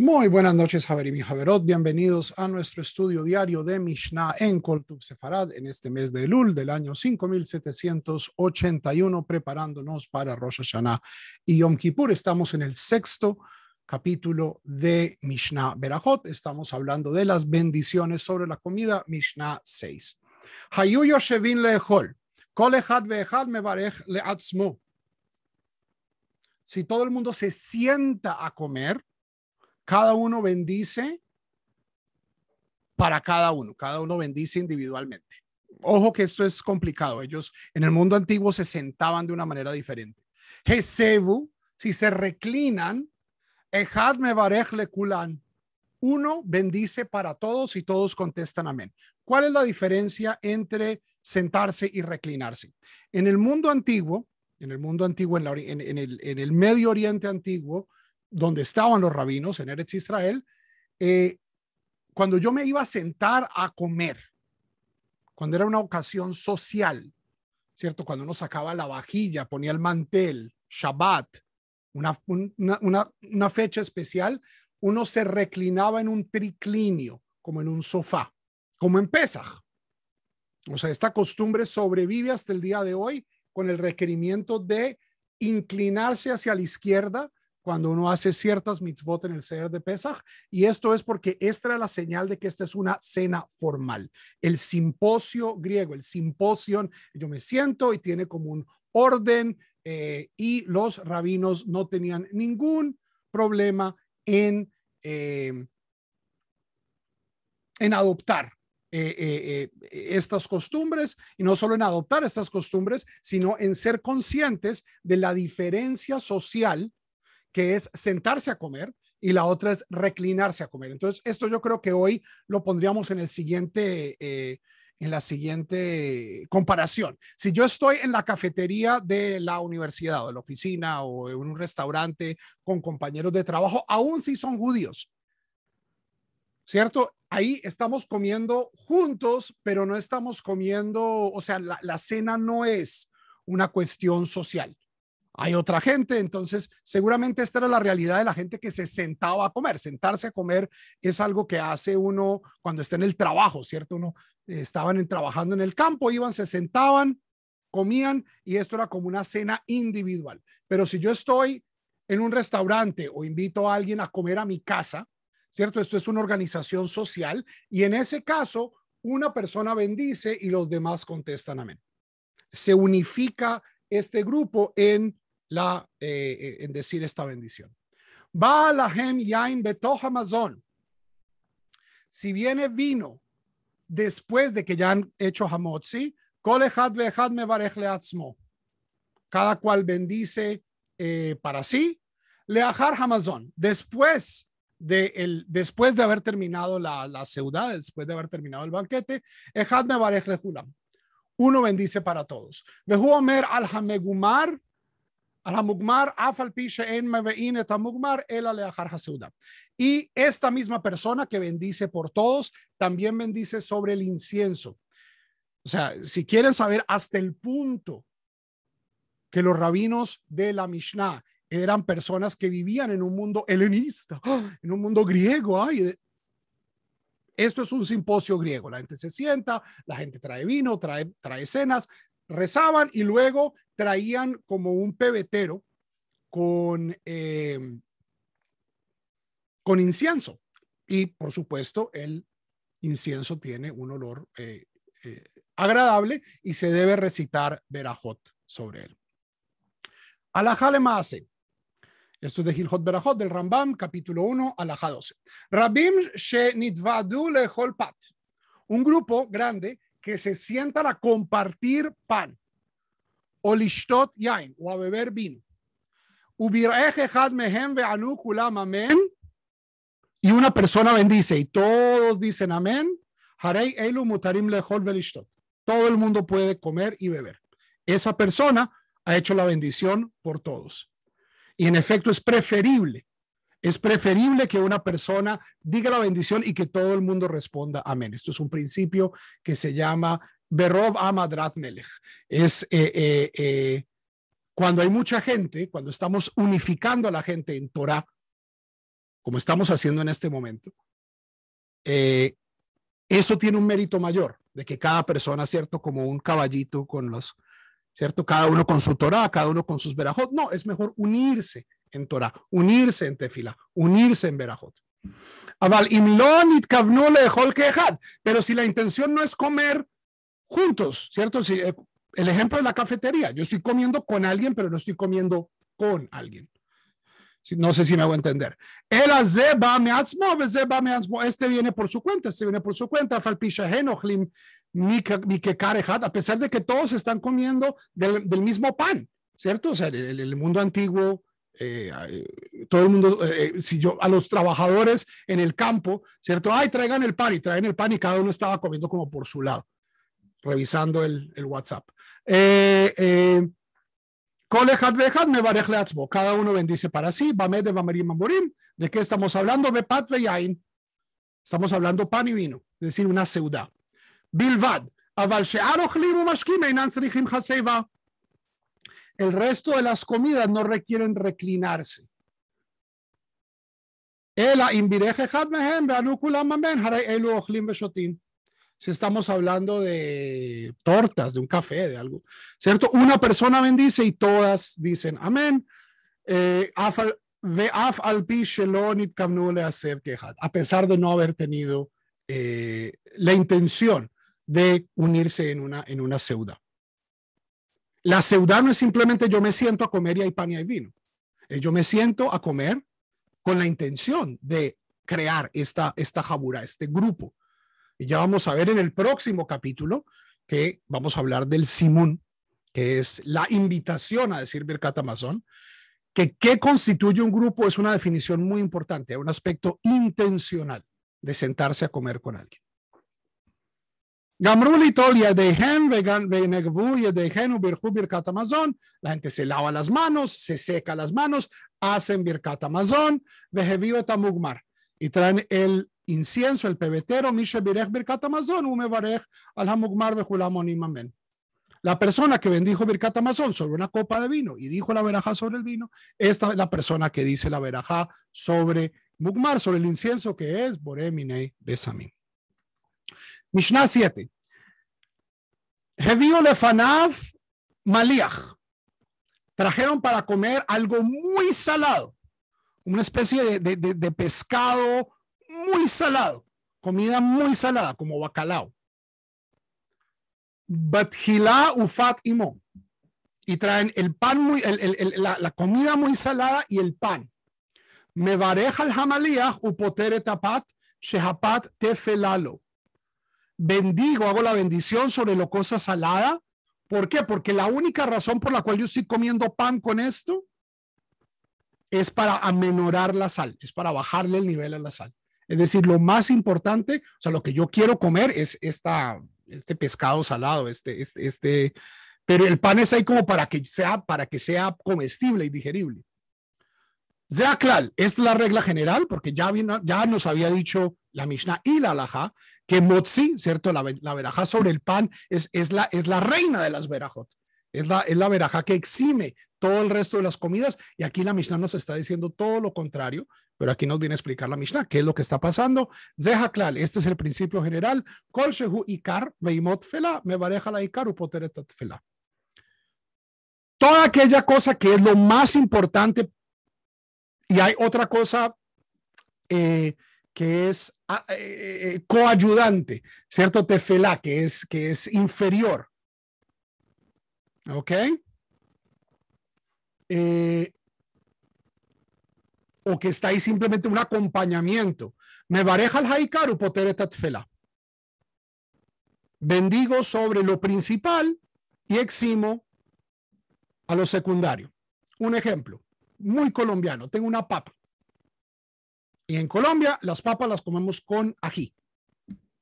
Muy buenas noches, Javerim y Bienvenidos a nuestro estudio diario de Mishnah en Koltub Sefarad en este mes de Elul del año 5781, preparándonos para Rosh Hashanah y Yom Kippur. Estamos en el sexto capítulo de Mishnah Berajot. Estamos hablando de las bendiciones sobre la comida, Mishnah 6. Hayu Yoshevin Lehol, Si todo el mundo se sienta a comer, cada uno bendice para cada uno, cada uno bendice individualmente. Ojo que esto es complicado. Ellos en el mundo antiguo se sentaban de una manera diferente. Jesebu, si se reclinan, Ejad me Uno bendice para todos y todos contestan amén. ¿Cuál es la diferencia entre sentarse y reclinarse? En el mundo antiguo, en el mundo antiguo, en el Medio Oriente antiguo, donde estaban los rabinos en Eretz Israel, eh, cuando yo me iba a sentar a comer, cuando era una ocasión social, ¿cierto? Cuando uno sacaba la vajilla, ponía el mantel, Shabbat, una, fecha especial, uno se reclinaba en un triclinio, como en un sofá, como en Pesach. O sea, esta costumbre sobrevive hasta el día de hoy con el requerimiento de inclinarse hacia la izquierda cuando uno hace ciertas mitzvot en el Seder de Pesach, y esto es porque esta era la señal de que esta es una cena formal. El simposio griego, el simposio, yo me siento y tiene como un orden, eh, y los rabinos no tenían ningún problema en, eh, en adoptar eh, estas costumbres y no solo en adoptar estas costumbres, sino en ser conscientes de la diferencia social que es sentarse a comer y la otra es reclinarse a comer. Entonces, esto yo creo que hoy lo pondríamos en el siguiente... Eh, en la siguiente comparación. Si yo estoy en la cafetería de la universidad o de la oficina o en un restaurante con compañeros de trabajo, aún si son judíos, ¿cierto? Ahí estamos comiendo juntos, pero no estamos comiendo, o sea, la, la cena no es una cuestión social hay otra gente. Entonces, seguramente esta era la realidad de la gente que se sentaba a comer. Sentarse a comer es algo que hace uno cuando está en el trabajo, ¿cierto? Uno eh, estaban trabajando en el campo, iban, se sentaban, comían y esto era como una cena individual. Pero si yo estoy en un restaurante o invito a alguien a comer a mi casa, ¿cierto? Esto es una organización social y en ese caso una persona bendice y los demás contestan amén. Se unifica este grupo en la, eh, eh, en decir esta bendición. Baalahem Yain beto Hamazon. Si viene vino después de que ya han hecho Hamotzi, me Mevarech Cada cual bendice eh, para sí. Leahar Hamazon. Después de después de haber terminado la, la ciudad, después de haber terminado el banquete, Ejad Mevarech Uno bendice para todos. Behu Omer Al Hamegumar Afal Y esta misma persona que bendice por todos, también bendice sobre el incienso. O sea, si quieren saber hasta el punto que los rabinos de la Mishnah eran personas que vivían en un mundo helenista, en un mundo griego, esto es un simposio griego. La gente se sienta, la gente trae vino, trae, trae cenas, rezaban y luego traían como un pebetero con, eh, con incienso. Y por supuesto, el incienso tiene un olor eh, eh, agradable y se debe recitar Berajot sobre él. Alajá Maase. esto es de Gilhot Berajot del Rambam, capítulo 1, alajá 12. Rabim she nitvadu lehol pat. Un grupo grande que se sientan a compartir pan, o yain, o a beber vino. Y una persona bendice y todos dicen amén. Todo el mundo puede comer y beber. Esa persona ha hecho la bendición por todos. Y en efecto es preferible es preferible que una persona diga la bendición y que todo el mundo responda amén. Esto es un principio que se llama Berov Amadrat Melech. Es eh, eh, eh, cuando hay mucha gente, cuando estamos unificando a la gente en Torah, como estamos haciendo en este momento, eso tiene un mérito mayor, de que cada persona, ¿cierto? Como un caballito con los, ¿cierto? Cada uno con su Torah, cada uno con sus Berajot, No, es mejor unirse en Torah, unirse en tefila, unirse en verajot. Pero si la intención no es comer juntos, ¿cierto? Si, eh, el ejemplo de la cafetería, yo estoy comiendo con alguien, pero no estoy comiendo con alguien. No sé si me voy a entender. El Este viene por su cuenta, este viene por su cuenta. A pesar de que todos están comiendo del, mismo pan, ¿cierto? O sea, el mundo antiguo eh, eh, todo el mundo, eh, si yo a los trabajadores en el campo, ¿cierto? Ay, traigan el pan y traen el pan y cada uno estaba comiendo como por su lado, revisando el, el WhatsApp. Eh, cada uno bendice para sí. ¿De qué estamos hablando? Estamos hablando pan y vino, es decir, una ciudad. Bilvad. El resto de las comidas no requieren reclinarse. Si estamos hablando de tortas, de un café, de algo, ¿cierto? Una persona bendice y todas dicen amén. Eh, a pesar de no haber tenido eh, la intención de unirse en una, en una ceuda. La ciudad no es simplemente yo me siento a comer y hay pan y hay vino. yo me siento a comer con la intención de crear esta, esta jabura, este grupo. Y ya vamos a ver en el próximo capítulo que vamos a hablar del Simón, que es la invitación a decir Birkat Amazon, que qué constituye un grupo es una definición muy importante, un aspecto intencional de sentarse a comer con alguien. Gamrul Itolia de de Amazon. La gente se lava las manos, se seca las manos, hacen Birkat Amazon, Tamugmar. Y traen el incienso, el pebetero, Mishe Birech Birkat Amazon, Alhamugmar, Bejulamon Amen. La persona que bendijo Birkat Amazon sobre una copa de vino y dijo la verajá sobre el vino, esta es la persona que dice la verajá sobre Mugmar, sobre el incienso que es Boreminei Besamin. Mishnah 7. Revió Lefanav Maliach. Trajeron para comer algo muy salado, una especie de, pescado muy salado, comida muy salada, como bacalao. Ufat imon Y traen el pan muy, la, comida muy salada y el pan. Me bareja el u upotere tapat shehapat tefelalo bendigo, hago la bendición sobre lo cosa salada. ¿Por qué? Porque la única razón por la cual yo estoy comiendo pan con esto es para amenorar la sal, es para bajarle el nivel a la sal. Es decir, lo más importante, o sea, lo que yo quiero comer es esta, este pescado salado, este, este, este, pero el pan es ahí como para que sea, para que sea comestible y digerible. Sea claro, es la regla general, porque ya, ya nos había dicho la Mishnah y la alaja, que Motzi, ¿cierto? La, la sobre el pan es, la, es la reina de las verajot. Es la, es la que exime todo el resto de las comidas. Y aquí la Mishnah nos está diciendo todo lo contrario, pero aquí nos viene a explicar la Mishnah qué es lo que está pasando. claro este es el principio general. ikar veimot me la ikar Toda aquella cosa que es lo más importante y hay otra cosa eh, que es ah, eh, eh, eh, coayudante, ¿cierto? Tefelá, que es, que es inferior. ¿Ok? o que está ahí simplemente un acompañamiento. Me bareja el haikaru potere Bendigo sobre lo principal y eximo a lo secundario. Un ejemplo, muy colombiano. Tengo una papa. Y en Colombia las papas las comemos con ají.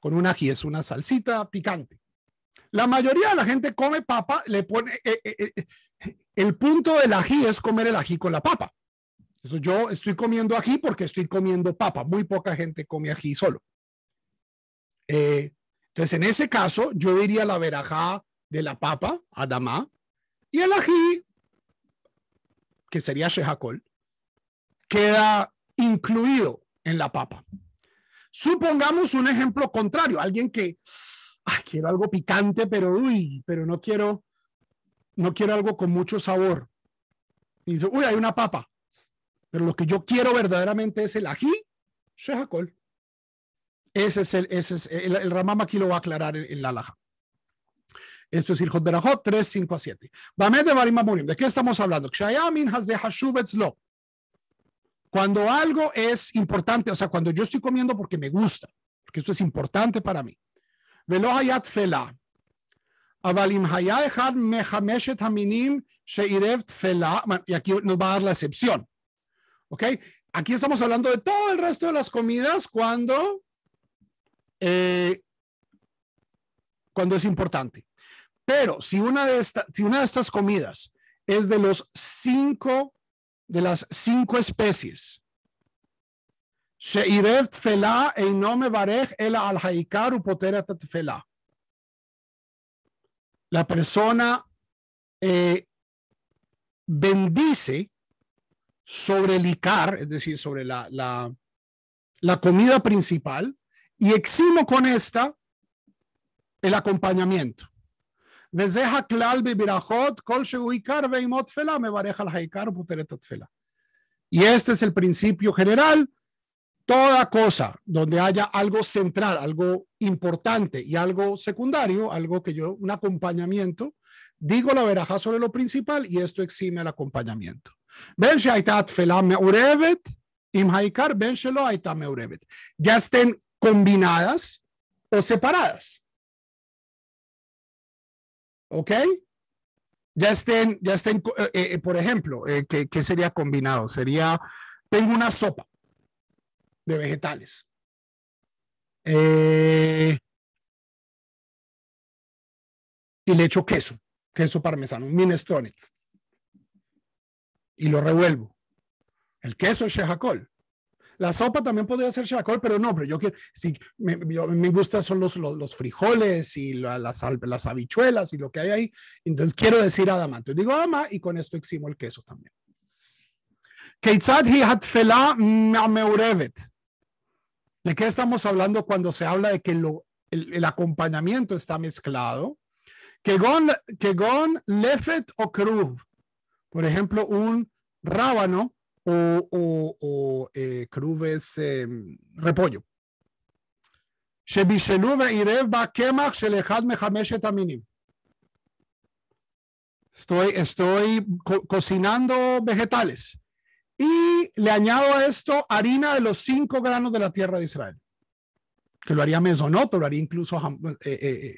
Con un ají, es una salsita picante. La mayoría de la gente come papa, le pone... Eh, eh, eh, el punto del ají es comer el ají con la papa. Entonces, yo estoy comiendo ají porque estoy comiendo papa. Muy poca gente come ají solo. entonces, en ese caso, yo diría la verajá de la papa, adama y el ají, que sería shehakol, queda incluido en la papa. Supongamos un ejemplo contrario, alguien que ay, quiero algo picante, pero uy, pero no quiero no quiero algo con mucho sabor. Y dice, uy, hay una papa. Pero lo que yo quiero verdaderamente es el ají, shehakol. Ese es el, ese es el, Ramam aquí lo va a aclarar en, la laja. Esto es Hilchot Berajot 3, 5 a 7. ¿De ¿De qué estamos hablando? Cuando algo es importante, o sea, cuando yo estoy comiendo porque me gusta, porque esto es importante para mí. Velo hayat fela. Avalim haya echad mehameshet haminim sheirev tfela. Y aquí nos va a dar la excepción. ¿Ok? Aquí estamos hablando de todo el resto de las comidas cuando, eh, cuando es importante. Pero si una, de si una de estas comidas es de los cinco de las cinco especies. La persona eh, bendice sobre el icar, es decir, sobre la, la, la comida principal, y eximo con esta el acompañamiento. Y este es el principio general. Toda cosa donde haya algo central, algo importante y algo secundario, algo que yo, un acompañamiento, digo la verajá sobre lo principal y esto exime el acompañamiento. Ya estén combinadas o separadas. ¿ok? Ya estén, ya estén, eh, eh, por ejemplo, eh, ¿qué, sería combinado? Sería, tengo una sopa de vegetales. y le echo queso, queso parmesano, un minestrone. Y lo revuelvo. El queso es shehacol. La sopa también podría ser chacol pero no, pero yo quiero, si me, me gusta son los, frijoles y las, las habichuelas y lo que hay ahí. Entonces quiero decir adamante. digo ama, y con esto eximo el queso también. ¿De qué estamos hablando cuando se habla de que el, acompañamiento está mezclado? Que kegon lefet o kruv. Por ejemplo, un rábano o, o, Crubes eh, em, repollo. Estoy, estoy cocinando vegetales y le añado a esto harina de los cinco granos de la tierra de Israel, que lo haría mesonoto, lo haría incluso eh, eh,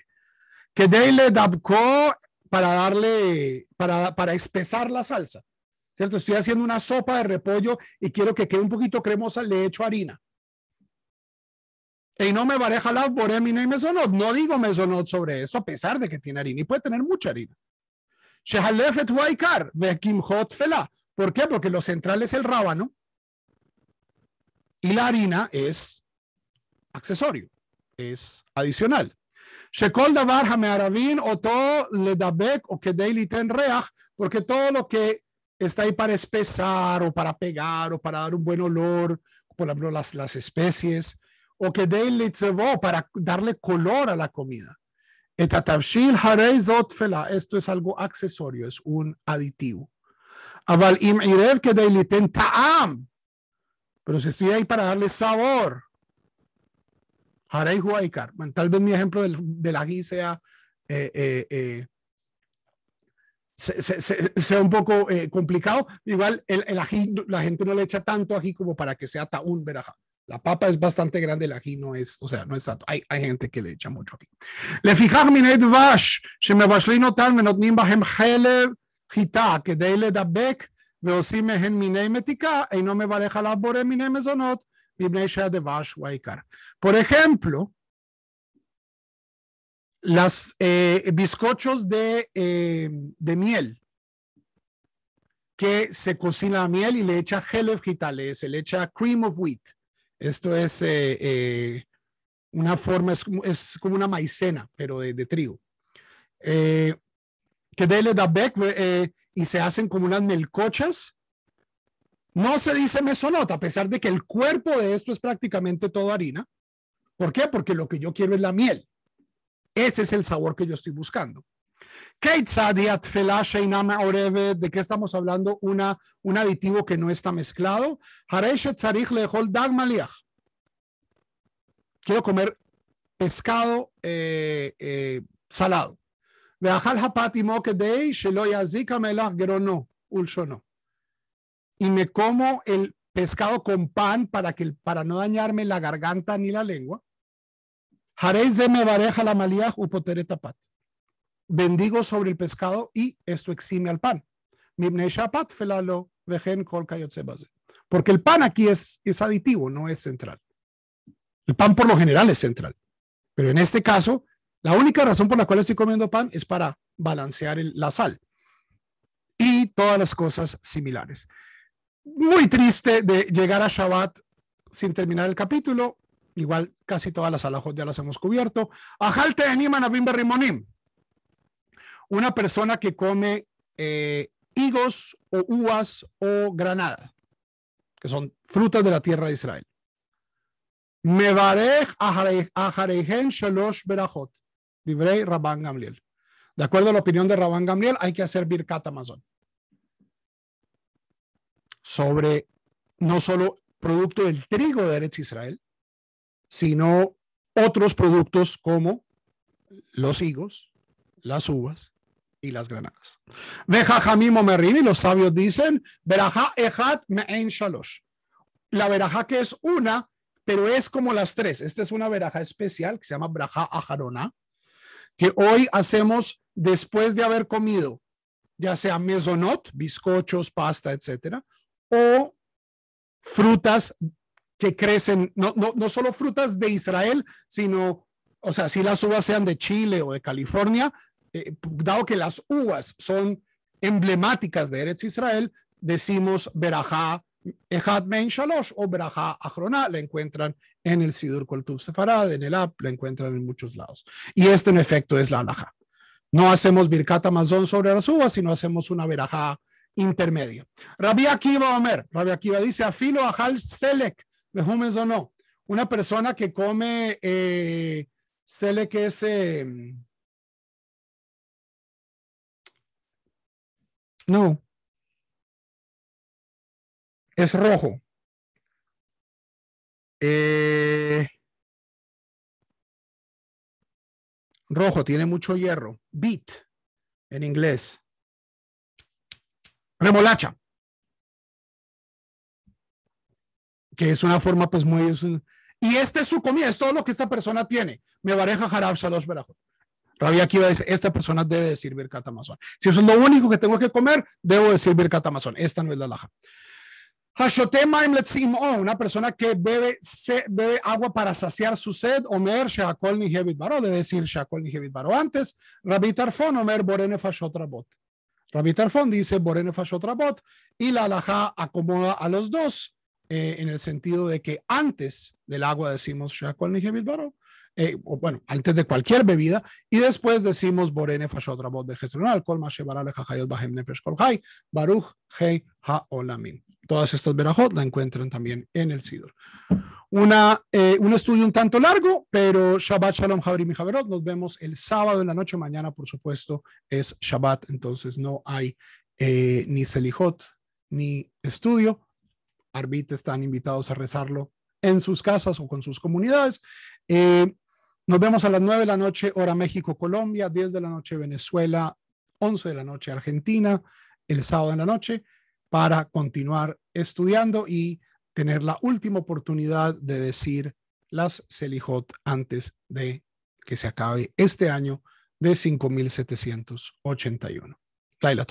que Dale dabco para darle, para, para espesar la salsa. Estoy haciendo una sopa de repollo y quiero que quede un poquito cremosa, le echo harina. Y no me vale la por y mesonot. No digo mesonot sobre eso, a pesar de que tiene harina y puede tener mucha harina. ¿Por qué? Porque lo central es el rábano y la harina es accesorio, es adicional. Porque todo lo que está ahí para espesar o para pegar o para dar un buen olor, por ejemplo, las, las especies, o que dé para darle color a la comida. Esto es algo accesorio, es un aditivo. Pero si estoy ahí para darle sabor, Tal vez mi ejemplo del, del ají sea eh, eh, eh, sea, sea, sea un poco eh, complicado. Igual el, ají, la gente no le echa tanto ají como para que sea un veraj La papa es bastante grande, el ají no es, o sea, no es tanto. Hay, hay gente que le echa mucho ají. Le fijar mi net vash, se me vash no tal, menot nimba hem hele, hita, que deile da bec, veo si me hen mi metica, y no me va a dejar la bore mi ne mezonot, mi ne de vash, waikar. Por ejemplo, las eh, bizcochos eh, de, miel, que se cocina la miel y le echa gel vegetales, eh, se le echa cream of wheat. Esto es una forma, es, como una maicena, pero de, de trigo. que dele da back y se hacen como unas melcochas. No se dice mesonota, a pesar de que el cuerpo de esto es prácticamente todo harina. ¿Por qué? Porque lo que yo quiero es la miel. Ese es el sabor que yo estoy buscando. ¿De qué estamos hablando? un aditivo que no está mezclado. Quiero comer pescado salado. Y me como el pescado con pan para, que, para no dañarme la garganta ni la lengua la Bendigo sobre el pescado y esto exime al pan. Porque el pan aquí es, es aditivo, no es central. El pan por lo general es central. Pero en este caso, la única razón por la cual estoy comiendo pan es para balancear la sal y todas las cosas similares. Muy triste de llegar a Shabbat sin terminar el capítulo. Igual casi todas las alajot ya las hemos cubierto. Ajalte animan a Una persona que come eh, higos o uvas o granada, que son frutas de la tierra de Israel. berajot. De acuerdo a la opinión de Rabban Gamliel, hay que hacer Birkat Amazon. Sobre no solo producto del trigo de Eretz Israel, sino otros productos como los higos, las uvas y las granadas. y los sabios dicen, veraja ejat shalosh. La veraja que es una, pero es como las tres. Esta es una veraja especial que se llama Braja ajarona, que hoy hacemos después de haber comido, ya sea mesonot, bizcochos, pasta, etcétera, o frutas que crecen, no, solo frutas de Israel, sino, o sea, si las uvas sean de Chile o de California, eh, dado que las uvas son emblemáticas de Eretz Israel, decimos Berajá Ejad Men Shalosh o Berajá Ahroná, la encuentran en el Sidur Koltub Sefarad, en el App, la encuentran en muchos lados. Y este en efecto es la No hacemos Birkat Amazon sobre las uvas, sino hacemos una Berajá intermedia. Rabbi Akiva Omer, Rabbi Akiva dice, Afilo Ajal Selek, legumes o no. Una persona que come, eh, se le que es, eh, no, es rojo. Eh, rojo, tiene mucho hierro. Beet, en inglés. Remolacha. que es una forma pues muy... y esta es su comida, es todo lo que esta persona tiene. Me bareja jarab shalosh berajot. Rabia aquí va esta persona debe decir catamazón, Si eso es lo único que tengo que comer, debo decir servir Esta no es la laja. Oh, una persona que bebe, bebe agua para saciar su sed, Omer Shakol ni Baro, debe decir Shakol ni Baro antes. Rabbi Tarfon, Omer Borene Fashot Rabot. Rabbi Tarfon dice Borene Fashot Rabot y la laja acomoda a los dos eh, en el sentido de que antes del agua decimos Shakol Bilbaro, eh, o bueno, antes de cualquier bebida, y después decimos Borene Rabot de Gestronal, alcohol Shebarale Hajayot Bahem Nefesh Hay, Baruch Hei Haolamin. Todas estas verajot la encuentran también en el Sidor. Una, eh, un estudio un tanto largo, pero Shabbat Shalom Habrim y Nos vemos el sábado en la noche. Mañana, por supuesto, es Shabbat, entonces no hay eh, ni Selijot ni estudio. Arbit están invitados a rezarlo en sus casas o con sus comunidades. Eh, nos vemos a las 9 de la noche, hora México, Colombia, 10 de la noche, Venezuela, 11 de la noche, Argentina, el sábado en la noche, para continuar estudiando y tener la última oportunidad de decir las Selijot antes de que se acabe este año de 5.781. Laila